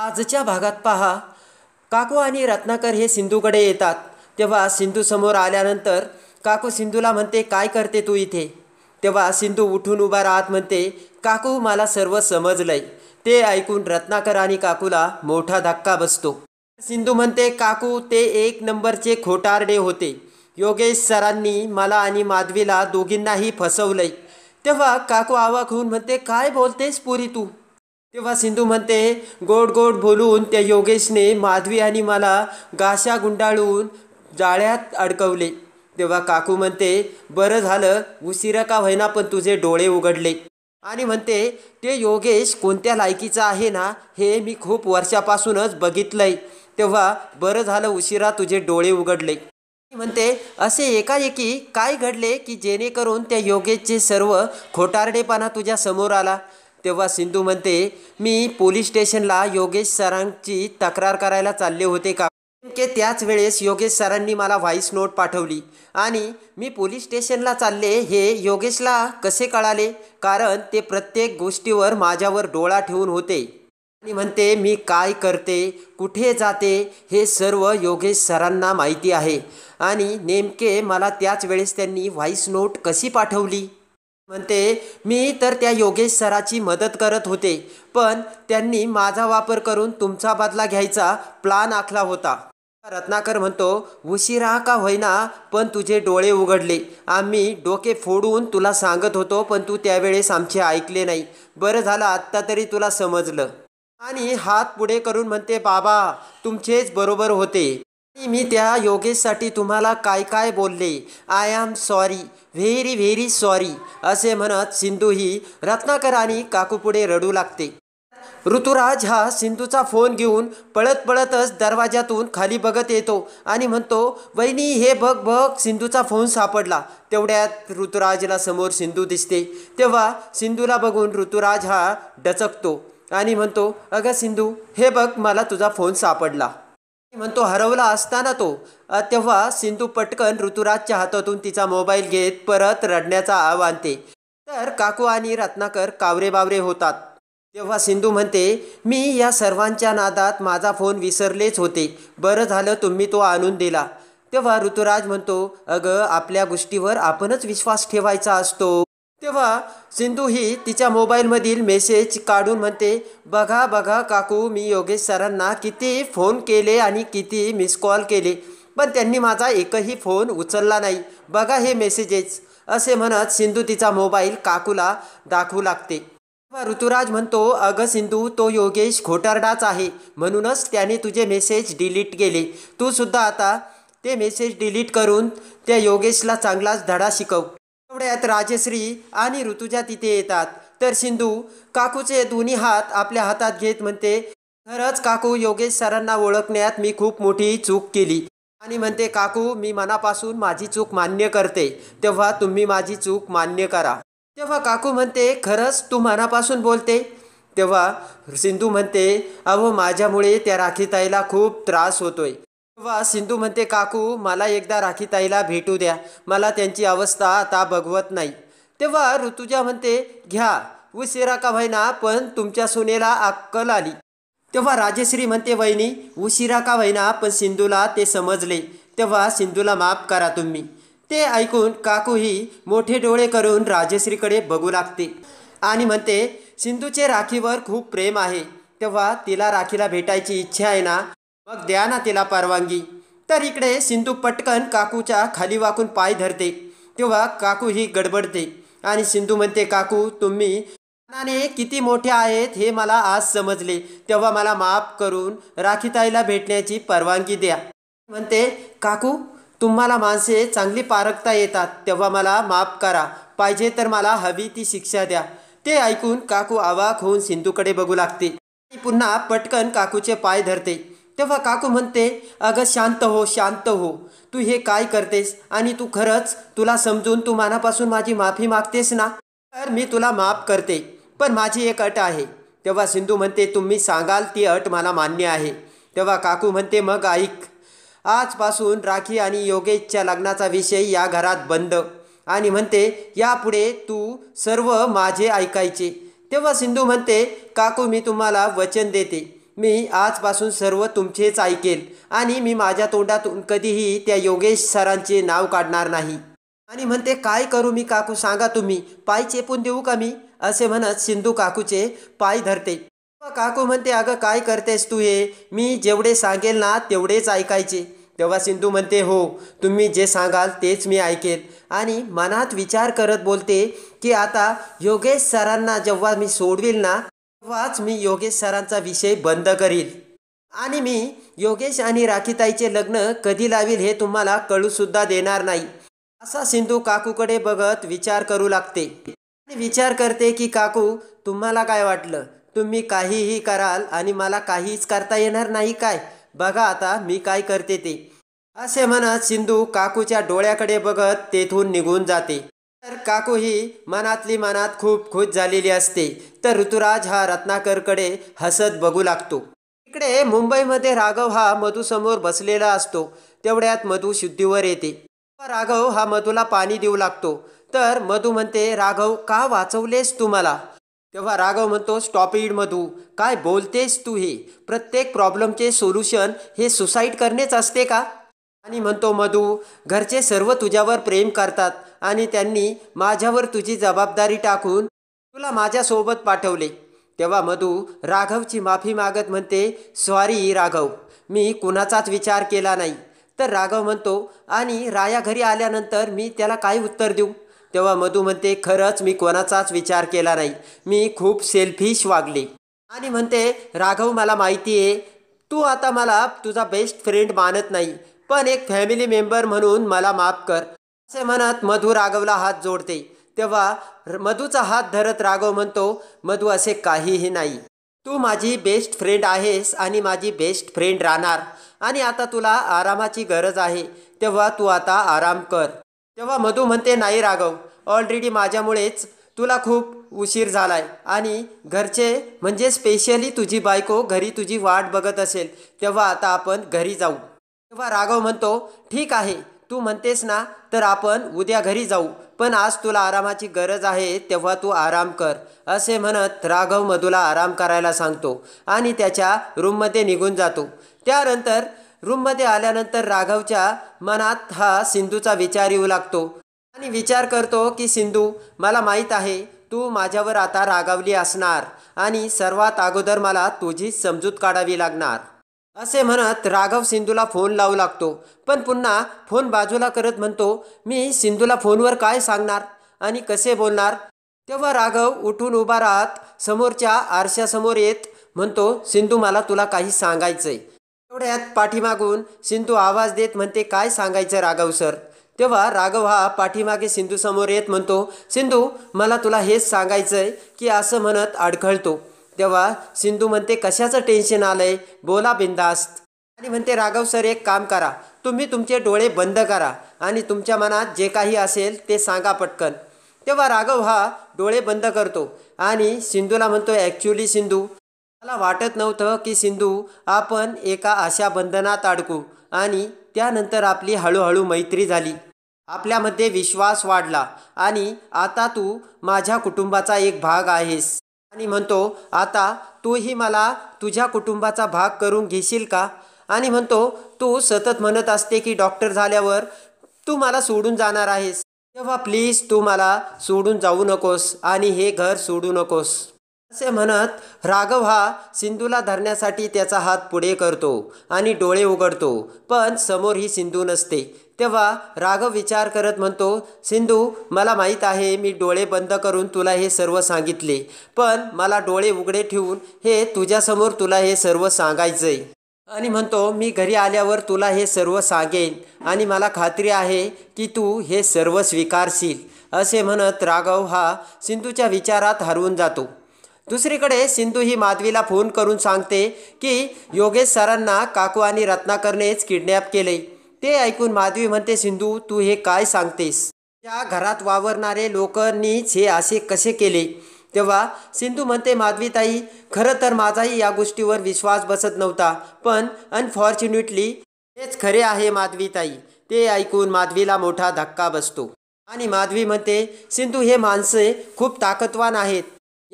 आजच्या भागात पहा काकू आणि रत्नाकर हे सिंधूकडे येतात तेव्हा सिंधू समोर आल्यानंतर काकू सिंधूला म्हणते काय करते तू इथे तेव्हा सिंधू उठून उभा राहत म्हणते काकू मला सर्व समजलंय ते ऐकून रत्नाकर आणि काकूला मोठा धक्का बसतो सिंधू म्हणते काकू ते एक नंबरचे खोटारडे होते योगेश सरांनी मला आणि माधवीला दोघींनाही फसवलंय तेव्हा काकू आवाक होऊन म्हणते काय बोलतेस पुरी तू तेव्हा सिंधू म्हणते गोड गोड बोलून त्या योगेशने माधवी आणि मला गाशा गुंडाळून जाळ्यात अडकवले तेव्हा काकू म्हणते बरं झालं उशिरा का व्हायना पण तुझे डोळे उघडले आणि म्हणते ते योगेश कोणत्या लायकीचा आहे ना हे मी खूप वर्षापासूनच बघितलंय तेव्हा बरं झालं उशिरा तुझे डोळे उघडले म्हणते असे एकाएकी काय घडले की जेणेकरून त्या योगेशचे सर्व खोटारडेपणा तुझ्या समोर आला तेव्हा सिंधू म्हणते मी पोलीस स्टेशनला योगेश सरांची तक्रार करायला चालले होते का नेमके त्याच वेळेस योगेश सरांनी मला व्हाईस नोट पाठवली आणि मी पोलीस स्टेशनला चालले हे योगेशला कसे कळाले कारण ते प्रत्येक गोष्टीवर माझ्यावर डोळा ठेवून होते आणि म्हणते मी काय करते कुठे जाते हे सर्व योगेश सरांना माहिती आहे आणि नेमके मला त्याच वेळेस त्यांनी व्हाईस नोट कशी पाठवली म्हणते मी तर त्या योगेश सराची मदत करत होते पण त्यांनी माझा वापर करून तुमचा बदला घ्यायचा प्लान आखला होता रत्नाकर म्हणतो उशिरा का होईना पण तुझे डोळे उघडले आम्ही डोके फोडून तुला सांगत होतो पण तू त्यावेळेस आमचे ऐकले नाही बरं झालं आत्ता तरी तुला समजलं आणि हात पुढे करून म्हणते बाबा तुमचेच बरोबर होते मी त्या योगेशसाठी तुम्हाला काय काय बोलले I am sorry very very sorry असे म्हणत सिंधू ही रत्नाकर आणि काकूपुढे रडू लागते ऋतुराज हा सिंधूचा फोन घेऊन पळत पळतच दरवाजातून खाली बघत येतो आणि म्हणतो वहिनी हे बघ बघ सिंधूचा फोन सापडला तेवढ्यात ऋतुराजला समोर सिंधू दिसते तेव्हा सिंधूला बघून ऋतुराज हा डचकतो आणि म्हणतो अगं सिंधू हे बघ मला तुझा फोन सापडला म्हणतो हरवला असताना तो तेव्हा सिंधू पटकन ऋतुराजच्या हातातून तिचा मोबाईल घेत परत रडण्याचा आव आणते तर काकू आणि रत्नाकर कावरे बावरे होतात तेव्हा सिंधू म्हणते मी या सर्वांच्या नादात माझा फोन विसरलेच होते बरं झालं तुम्ही तो आणून दिला तेव्हा ऋतुराज म्हणतो अगं आपल्या गोष्टीवर आपणच विश्वास ठेवायचा असतो तेव्हा सिंधू ही तिच्या मोबाईलमधील मेसेज काढून म्हणते बघा बघा काकू मी योगेश सरांना किती फोन केले आणि किती मिस कॉल केले पण त्यांनी माझा एकही फोन उचलला नाही बघा हे मेसेजेस असे म्हणत सिंधू तिचा मोबाईल काकूला दाखवू लागते तेव्हा ऋतुराज म्हणतो अगं सिंधू तो योगेश खोटारडाच आहे म्हणूनच त्याने तुझे मेसेज डिलीट केले तू सुद्धा आता ते मेसेज डिलीट करून त्या योगेशला चांगलाच धडा शिकव तेवढ्यात राजश्री आणि ऋतुजा तिथे येतात तर सिंधू काकूचे दोन्ही हात आपल्या हातात घेत म्हणते खरंच काकू योगेश सरांना ओळखण्यात मी खूप मोठी चूक केली आणि म्हणते काकू मी मनापासून माझी चूक मान्य करते तेव्हा तुम्ही माझी चूक मान्य करा तेव्हा काकू म्हणते खरंच तू मनापासून बोलते तेव्हा सिंधू म्हणते अहो माझ्यामुळे त्या राखीताईला खूप त्रास होतोय तेव्हा सिंधू म्हणते काकू मला एकदा राखीताईला भेटू द्या मला त्यांची अवस्था आता बघवत नाही तेव्हा ऋतुजा म्हणते घ्या उशिरा का व्हायना पण तुमच्या सुनेला अक्कल आली तेव्हा राजेश्री म्हणते वहिनी उशिरा का व्हायना पण सिंधूला ते समजले तेव्हा सिंधूला माफ करा तुम्ही ते ऐकून काकू ही मोठे डोळे करून राजेश्रीकडे बघू लागते आणि म्हणते सिंधूचे राखीवर खूप प्रेम आहे तेव्हा तिला राखीला भेटायची इच्छा आहे ना मग द्या ना तिला परवानगी तर इकडे सिंधू पटकन काकूच्या खाली वाकून पाय धरते तेव्हा काकू ही गडबडते आणि सिंधू म्हणते काकू तुम्ही मनाने किती मोठे आहेत हे मला आज समजले तेव्हा मला माफ करून राखीताईला भेटण्याची परवानगी द्या म्हणते काकू तुम्हाला माणसे चांगली पारखता येतात तेव्हा मला माफ करा पाहिजे तर मला हवी ती शिक्षा द्या ते ऐकून काकू आवाक होऊन सिंधूकडे बघू लागते पुन्हा पटकन काकूचे पाय धरते तेव्हा काकू म्हणते अगं शांत हो शांत हो तू हे काय करतेस आणि तू खरंच तुला समजून तू मनापासून माझी माफी मागतेस ना तर मी तुला माफ करते पण माझी एक अट आहे तेव्हा सिंधू म्हणते तुम्ही सांगाल ती अट मला मान्य आहे तेव्हा काकू म्हणते मग ऐक आजपासून राखी आणि योगेशच्या लग्नाचा विषय या घरात बंद आणि म्हणते यापुढे तू सर्व माझे ऐकायचे तेव्हा सिंधू म्हणते काकू मी तुम्हाला वचन देते मी आजपासून सर्व तुमचेच ऐकेल आणि मी माझ्या तोंडातून कधीही त्या योगेश सरांचे नाव काढणार नाही आणि म्हणते काय करू मी काकू सांगा तुम्ही पाय चेपून देऊ का मी असे म्हणत सिंधू काकूचे पाय धरते काकू म्हणते अगं काय करतेस तू हे मी जेवढे सांगेल ना तेवढेच ऐकायचे तेव्हा सिंधू म्हणते हो तुम्ही जे सांगाल तेच मी ऐकेल आणि मनात विचार करत बोलते की आता योगेश सरांना जेव्हा मी सोडवेल ना वाच मी योगेश सरांचा विषय बंद करील आणि मी योगेश आणि राखीताईचे लग्न कधी लावील हे तुम्हाला कळू सुद्धा देणार नाही असा सिंधू काकूकडे बघत विचार करू लागते आणि विचार करते की काकू तुम्हाला काय वाटलं तुम्ही काहीही कराल आणि मला काहीच करता येणार नाही काय बघा आता मी काय करते ते असे म्हणत सिंधू काकूच्या डोळ्याकडे बघत तेथून निघून जाते तर काकू ही मनातली मनात खूप खुश झालेली असते तर ऋतुराज हा रत्नाकरकडे हसत बघू लागतो इकडे मुंबईमध्ये राघव हा मधूसमोर बसलेला असतो तेवढ्यात मधू शुद्धीवर येते राघव हा मधूला पाणी देऊ लागतो तर मधू म्हणते राघव का वाचवलेस तू मला तेव्हा राघव म्हणतो स्टॉपिड मधू काय बोलतेस तू हे प्रत्येक प्रॉब्लेमचे सोल्युशन हे सुसाईड करणेच असते का आणि म्हणतो मधू घरचे सर्व तुझ्यावर प्रेम करतात आणि त्यांनी माझ्यावर तुझी जबाबदारी टाकून तुला माझ्यासोबत पाठवले तेव्हा मधू राघवची माफी मागत म्हणते सॉरी राघव मी कुणाचाच विचार केला नाही तर राघव म्हणतो आणि राया घरी आल्यानंतर मी त्याला काय उत्तर देऊ तेव्हा मधू म्हणते खरंच मी कोणाचाच विचार केला नाही मी खूप सेल्फिश वागले आणि म्हणते राघव मला माहिती आहे तू आता मला तुझा बेस्ट फ्रेंड मानत नाही पण एक फॅमिली मेंबर म्हणून मला माफ कर असे म्हणत मधू राघवला हात जोडते तेव्हा मधूचा हात धरत राघव म्हणतो मधू असे काहीही नाही तू माझी बेस्ट फ्रेंड आहेस आणि माझी बेस्ट फ्रेंड राहणार आणि आता तुला आरामाची गरज आहे तेव्हा तू आता आराम कर तेव्हा मधू म्हणते नाही राघव ऑलरेडी माझ्यामुळेच तुला खूप उशीर झालाय आणि घरचे म्हणजे स्पेशली तुझी बायको घरी तुझी वाट बघत असेल तेव्हा आता आपण घरी जाऊ तेव्हा राघव म्हणतो ठीक आहे तू म्हणतेस ना तर आपण उद्या घरी जाऊ पण आज तुला आरामाची गरज आहे तेव्हा तू आराम कर असे म्हणत राघव मधूला आराम करायला सांगतो आणि त्याच्या रूममध्ये निघून जातो त्यानंतर रूममध्ये आल्यानंतर राघवच्या मनात हा सिंधूचा विचार येऊ लागतो आणि विचार करतो की सिंधू मला माहीत आहे तू माझ्यावर आता रागावली असणार आणि सर्वात अगोदर मला तुझी समजूत काढावी लागणार असे म्हणत राघव सिंधूला फोन लावू लागतो पण पुन्हा फोन बाजूला करत म्हणतो मी सिंधूला फोनवर काय सांगणार आणि कसे बोलणार तेव्हा राघव उठून उभा राहत समोरच्या आरशासमोर येत म्हणतो सिंधू मला तुला काही सांगायचंय एवढ्यात पाठीमागून सिंधू आवाज देत म्हणते काय सांगायचं राघव सर तेव्हा राघव हा पाठीमागे समोर येत म्हणतो सिंधू मला तुला हेच सांगायचंय की असं म्हणत अडखळतो तेव्हा सिंधू म्हणते कशाचं टेन्शन आलंय बोला बिंदास्त आणि म्हणते राघव सर एक काम करा तुम्ही तुमचे डोळे बंद करा आणि तुमच्या मनात जे काही असेल ते सांगा पटकन तेव्हा राघव हा डोळे बंद करतो आणि सिंधूला म्हणतो ॲक्च्युली सिंधू मला वाटत नव्हतं की सिंधू आपण एका अशा बंधनात अडकू आणि त्यानंतर आपली हळूहळू मैत्री झाली आपल्यामध्ये विश्वास वाढला आणि आता तू माझ्या कुटुंबाचा एक भाग आहेस आणि म्हणतो आता तूही मला तुझ्या कुटुंबाचा भाग करून घेशील का आणि म्हणतो तू सतत म्हणत असते की डॉक्टर झाल्यावर तू मला सोडून जाणार आहेस तेव्हा प्लीज तू मला सोडून जाऊ नकोस आणि हे घर सोडू नकोस असे म्हणत राघव हा सिंधूला धरण्यासाठी त्याचा हात पुढे करतो आणि डोळे उघडतो पण समोर ही सिंधू नसते तेव्हा राघव विचार करत म्हणतो सिंधू मला माहीत आहे मी डोळे बंद करून तुला हे सर्व सांगितले पण मला डोळे उघडे ठेवून हे तुझ्यासमोर तुला हे सर्व सांगायचंय आणि म्हणतो मी घरी आल्यावर तुला हे सर्व सांगेन आणि मला खात्री आहे की तू हे सर्व स्वीकारशील असे म्हणत राघव हा सिंधूच्या विचारात हरवून जातो दुसरीकडे सिंधू ही माधवीला फोन करून सांगते की योगेश सरांना काकू आणि रत्नाकरनेच किडनॅप केले ते ऐकून माधवी म्हणते सिंधू तू हे काय सांगतेस या घरात वावरणारे लोकांनीच हे असे कसे केले तेव्हा सिंधू म्हणते माधवीताई खरं तर माझाही या गोष्टीवर विश्वास बसत नव्हता पण अनफॉर्च्युनेटली हेच खरे आहे माधवीताई ते ऐकून माधवीला मोठा धक्का बसतो आणि माधवी म्हणते सिंधू हे माणसे खूप ताकदवान आहेत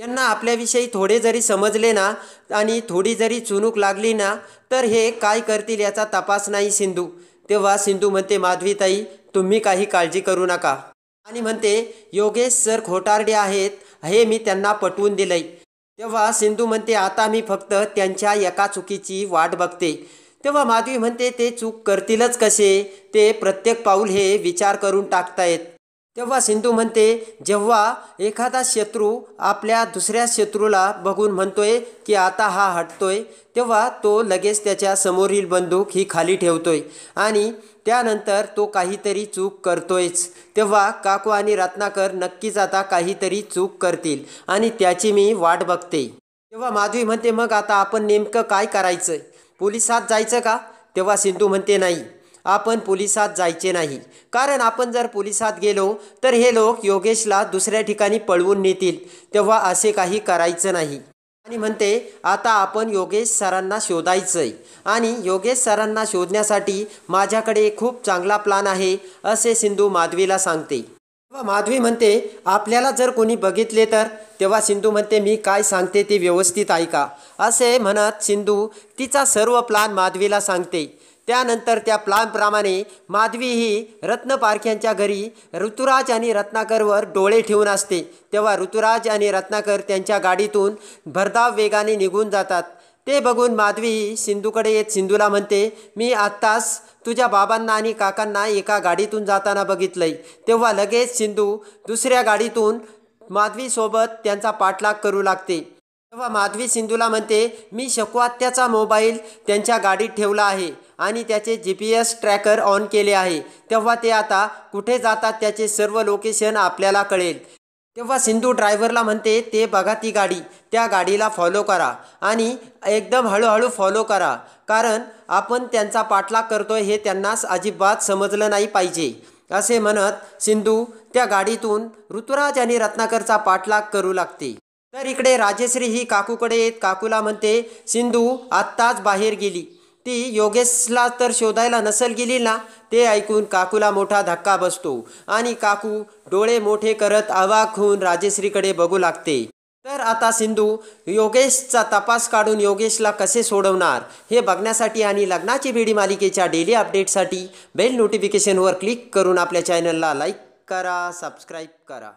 यांना आपल्याविषयी थोडे जरी समजले ना आणि थोडी जरी चुनूक लागली ना तर हे काय करतील याचा तपास नाही सिंधू तेव्हा सिंधू म्हणते माधवीताई तुम्ही काही काळजी करू नका आणि म्हणते योगेश सर खोटारडे आहेत हे मी त्यांना पटवून दिलंय तेव्हा सिंधू म्हणते आता मी फक्त त्यांच्या एका चुकीची वाट बघते तेव्हा माधवी म्हणते ते चूक करतीलच कसे ते प्रत्येक पाऊल हे विचार करून टाकतायत तेव्हा सिंधू म्हणते जेव्हा एखादा शत्रू आपल्या दुसऱ्या शत्रूला बघून म्हणतोय की आता हा हटतोय तेव्हा तो लगेच त्याच्या समोरील बंदूक ही खाली ठेवतोय आणि त्यानंतर तो काहीतरी चूक करतोयच तेव्हा काकू आणि रत्नाकर नक्कीच आता काहीतरी चूक करतील आणि त्याची मी वाट बघते तेव्हा माधवी म्हणते मग आता आपण नेमकं काय करायचं पोलिसात जायचं का तेव्हा सिंधू म्हणते नाही आपण पोलिसात जायचे नाही कारण आपण जर पोलिसात गेलो तर हे लोक योगेशला दुसऱ्या ठिकाणी पळवून नेतील तेव्हा असे काही करायचं नाही आणि म्हणते आता आपण योगेश सरांना शोधायचं आहे आणि योगेश सरांना शोधण्यासाठी माझ्याकडे खूप चांगला प्लान आहे असे सिंधू माधवीला सांगते तेव्हा माधवी म्हणते आपल्याला जर कोणी बघितले तर तेव्हा सिंधू म्हणते मी काय सांगते ते व्यवस्थित ऐका असे म्हणत सिंधू तिचा सर्व प्लान माधवीला सांगते त्यानंतर त्या प्लानप्रमाणे माधवी ही रत्नपारख्यांच्या घरी ऋतुराज आणि रत्नाकरवर डोळे ठेवून असते तेव्हा ऋतुराज आणि रत्नाकर त्यांच्या गाडीतून भरधाव वेगाने निघून जातात ते बघून माधवी सिंधूकडे येत सिंधूला म्हणते मी आत्ताच तुझ्या बाबांना आणि काकांना एका गाडीतून जाताना बघितलंय तेव्हा लगेच सिंधू दुसऱ्या गाडीतून माधवीसोबत त्यांचा पाठलाग करू लागते तेव्हा माधवी सिंधूला म्हणते मी शकवात्याचा मोबाईल त्यांच्या गाडीत ठेवला आहे आणि त्याचे G P S tracker on केले आहे तेव्हा ते आता कुठे जातात त्याचे सर्व लोकेशन आपल्याला कळेल तेव्हा सिंधू ड्रायव्हरला म्हणते ते बघा ती गाडी त्या गाडीला फॉलो करा आणि एकदम हळूहळू फॉलो करा कारण आपण त्यांचा पाठलाग करतोय हे त्यांनाच अजिबात समजलं नाही पाहिजे असे म्हणत सिंधू त्या गाडीतून ऋतुराज आणि रत्नाकरचा पाठलाग करू लागते तर इकडे राजेश्री ही काकूकडे येत काकूला म्हणते सिंधू आत्ताच बाहेर गेली ती योगेशला तर शोधायला नसल गेली ना ते ऐकून काकूला मोठा धक्का बसतो आणि काकू डोळे मोठे करत आवाक होऊन राजेश्रीकडे बघू लागते तर आता सिंधू योगेशचा तपास काढून योगेशला कसे सोडवणार हे बघण्यासाठी आणि लग्नाची भिडी मालिकेच्या डेली अपडेटसाठी बेल नोटिफिकेशनवर क्लिक करून आपल्या चॅनलला लाईक करा सबस्क्राईब करा